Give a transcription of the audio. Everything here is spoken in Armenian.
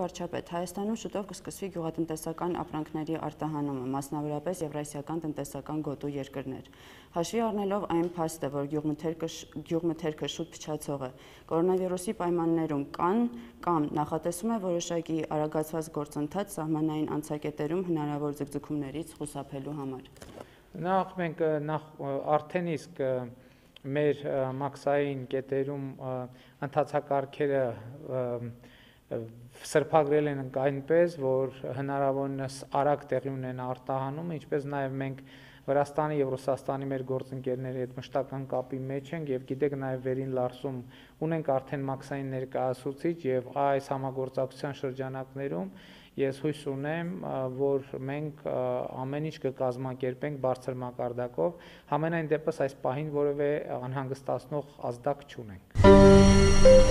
վարչապետ, Հայաստանում շուտով կսկսվի գյուղատնտեսական ապրանքների արտահանումը, մասնավորապես եվրասիական տնտեսական գոտու երկրներ։ Հաշվի առնելով այն փաստը, որ գյուղմթերքը շուտ փչացող է, կորոնավիրուսի պայմաններում կան կամ նախատեսում է որոշակի արագացված գործընթաց սահմանային անցակետերում հնարավոր ձգձգումներից խուսափելու համար։ Նախ մենք նախ արդեն իսկ մեր մաքսային կետերում ընթացակարգերը սրբագրել են այնպես, որ հնարավորինս արագ տեղի ունեն արտահանումը, ինչպես նաև մենք Վրաստանի եւ Ռուսաստանի մեր գործընկերների հետ մշտական կապի մեջ ենք եւ գիտեք նաեւ վերին լարսում ունենք արդեն մաքսային ներկայացուցիչ եւ այս համագործակցության շրջանակներում ես հույս ունեմ, որ մենք ամեն ինչ կկազմակերպենք բարձր մակարդակով, համենայն դեպս այս պահին որևէ անհանգստացնող ազդակ չունենք։